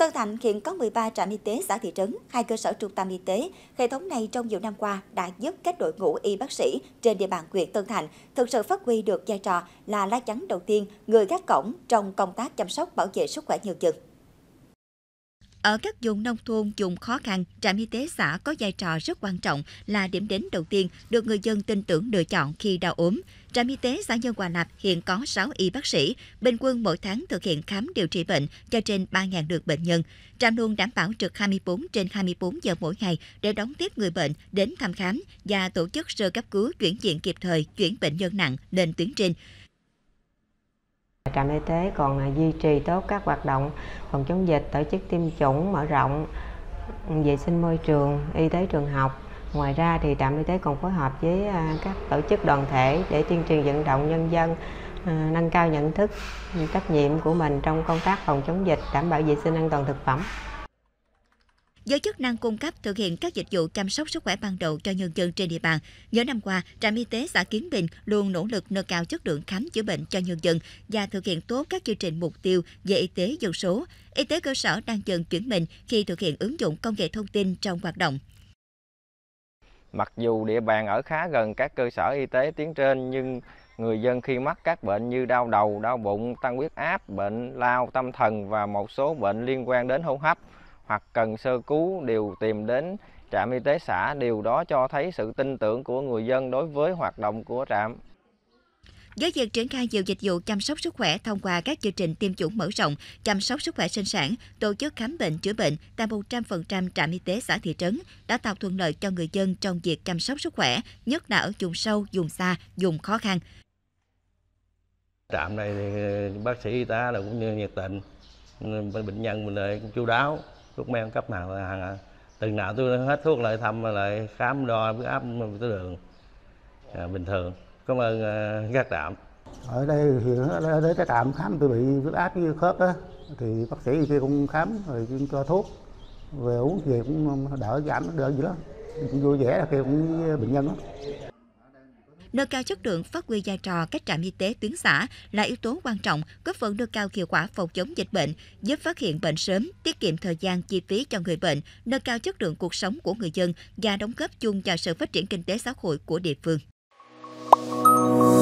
Tân Thạnh hiện có 13 trạm y tế xã thị trấn, hai cơ sở trung tâm y tế. Hệ thống này trong nhiều năm qua đã giúp các đội ngũ y bác sĩ trên địa bàn huyện Tân Thạnh thực sự phát huy được vai trò là lá chắn đầu tiên, người gác cổng trong công tác chăm sóc bảo vệ sức khỏe nhân dân. Ở các vùng nông thôn, vùng khó khăn, trạm y tế xã có vai trò rất quan trọng là điểm đến đầu tiên được người dân tin tưởng lựa chọn khi đau ốm. Trạm y tế xã Nhân Hòa Lạp hiện có 6 y bác sĩ, bình quân mỗi tháng thực hiện khám điều trị bệnh cho trên 3.000 lượt bệnh nhân. Trạm luôn đảm bảo trực 24 trên 24 giờ mỗi ngày để đón tiếp người bệnh đến thăm khám và tổ chức sơ cấp cứu chuyển viện kịp thời chuyển bệnh nhân nặng lên tuyến trên. Trạm y tế còn à, duy trì tốt các hoạt động phòng chống dịch, tổ chức tiêm chủng mở rộng, ừ, vệ sinh môi trường, y tế trường học. Ngoài ra thì trạm y tế còn phối hợp với à, các tổ chức đoàn thể để tuyên truyền vận động nhân dân à, nâng cao nhận thức trách nhiệm của mình trong công tác phòng chống dịch đảm bảo vệ sinh an toàn thực phẩm với chức năng cung cấp thực hiện các dịch vụ chăm sóc sức khỏe ban đầu cho nhân dân trên địa bàn. Những năm qua, trạm y tế xã Kiến Bình luôn nỗ lực nâng cao chất lượng khám chữa bệnh cho nhân dân và thực hiện tốt các chương trình mục tiêu về y tế dân số. Y tế cơ sở đang dần chuyển mình khi thực hiện ứng dụng công nghệ thông tin trong hoạt động. Mặc dù địa bàn ở khá gần các cơ sở y tế tuyến trên nhưng người dân khi mắc các bệnh như đau đầu, đau bụng, tăng huyết áp, bệnh lao, tâm thần và một số bệnh liên quan đến hô hấp hoặc cần sơ cứu đều tìm đến trạm y tế xã, điều đó cho thấy sự tin tưởng của người dân đối với hoạt động của trạm. Với việc triển khai nhiều dịch vụ chăm sóc sức khỏe thông qua các chương trình tiêm chủng mở rộng, chăm sóc sức khỏe sinh sản, tổ chức khám bệnh chữa bệnh tại 100% trạm y tế xã thị trấn đã tạo thuận lợi cho người dân trong việc chăm sóc sức khỏe, nhất là ở vùng sâu, vùng xa, vùng khó khăn. Trạm này thì bác sĩ y tá là cũng như nhiệt tình, bệnh nhân mình lại cũng chú đáo, thuốc men cấp nào hàng từng nào tôi hết thuốc lại thăm lại khám đo huyết áp tiểu đường à, bình thường cảm ơn à, các trạm ở đây thì ở đây cái trạm khám tôi bị huyết áp như khớp á thì bác sĩ kia cũng khám rồi cho thuốc về uống về cũng đỡ giảm đỡ gì lắm vui vẻ là kia cũng bệnh nhân đó nâng cao chất lượng phát huy vai trò các trạm y tế tuyến xã là yếu tố quan trọng góp phần nâng cao hiệu quả phòng chống dịch bệnh, giúp phát hiện bệnh sớm, tiết kiệm thời gian chi phí cho người bệnh, nâng cao chất lượng cuộc sống của người dân và đóng góp chung cho sự phát triển kinh tế xã hội của địa phương.